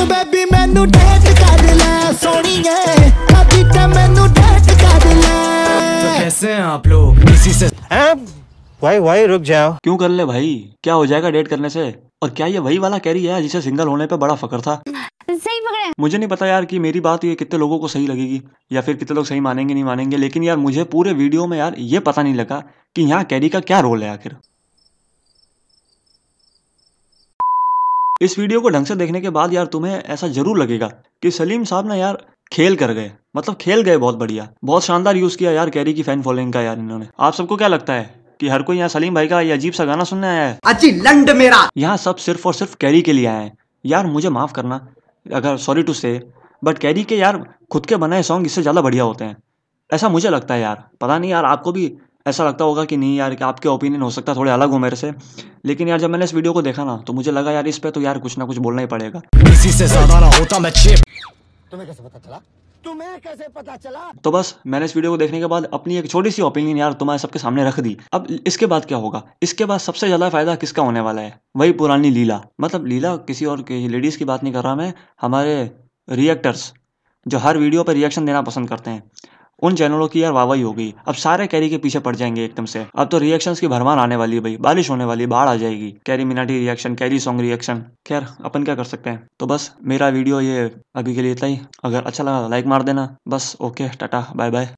तो भाई भाई रुक जाओ क्यों कर ले भाई क्या हो जाएगा डेट करने से और क्या ये वही वाला कैरी है जिसे सिंगल होने पे बड़ा फकर था सही पकड़े मुझे नहीं पता यार कि मेरी बात ये कितने लोगों को सही लगेगी या फिर कितने लोग सही मानेंगे नहीं मानेंगे लेकिन यार मुझे पूरे वीडियो में यार ये पता नहीं लगा कि यहाँ कैरी का क्या रोल है आखिर इस वीडियो को ढंग से देखने के बाद यार तुम्हें ऐसा जरूर लगेगा कि सलीम साहब ना यार खेल कर गए मतलब खेल गए बहुत बढ़िया बहुत शानदार यूज किया यार कैरी की फैन फॉलोइंग का यार इन्होंने आप सबको क्या लगता है कि हर कोई यहाँ सलीम भाई का ये अजीब सा गाना सुनने आया है अच्छी लंड मेरा यहाँ सब सिर्फ और सिर्फ कैरी के लिए आए हैं यार मुझे माफ करना अगर sorry to say but Carry के यार खुद के बनाए सॉन्ग इससे ज़्यादा बढ़िया होते हैं ऐसा मुझे लगता है यार पता नहीं यार आपको भी ऐसा लगता होगा कि नहीं यार कि आपके ओपिनियन हो सकता है थोड़े अलग हो मेरे से लेकिन यार जब मैंने इस वीडियो को देखा ना तो मुझे लगा यार इस पर तो यार कुछ ना कुछ बोलना ही पड़ेगा किसी से ज्यादा ना होता मैं तुम्हें कैसे पता चला तुम्हें कैसे पता चला तो बस मैंने इस वीडियो को देखने के बाद अपनी एक छोटी सी ओपिनियन यार तुम्हारे सबके सामने रख दी अब इसके बाद क्या होगा इसके बाद सबसे ज्यादा फायदा किसका होने वाला है वही पुरानी लीला मतलब लीला किसी और की लेडीज की बात नहीं कर रहा मैं हमारे रिएक्टर्स जो हर वीडियो पर रिएक्शन देना पसंद करते हैं उन चैनलों की यार वाहवाही हो गई अब सारे कैरी के पीछे पड़ जाएंगे एकदम से अब तो रिएक्शन की भरमार आने वाली है भाई बारिश होने वाली बाढ़ आ जाएगी CarryMinati reaction Carry song reaction खैर अपन क्या कर सकते हैं तो बस मेरा वीडियो ये अभी के लिए इतना ही अगर अच्छा लगा लाइक तो मार देना बस ओके टाटा बाय बाय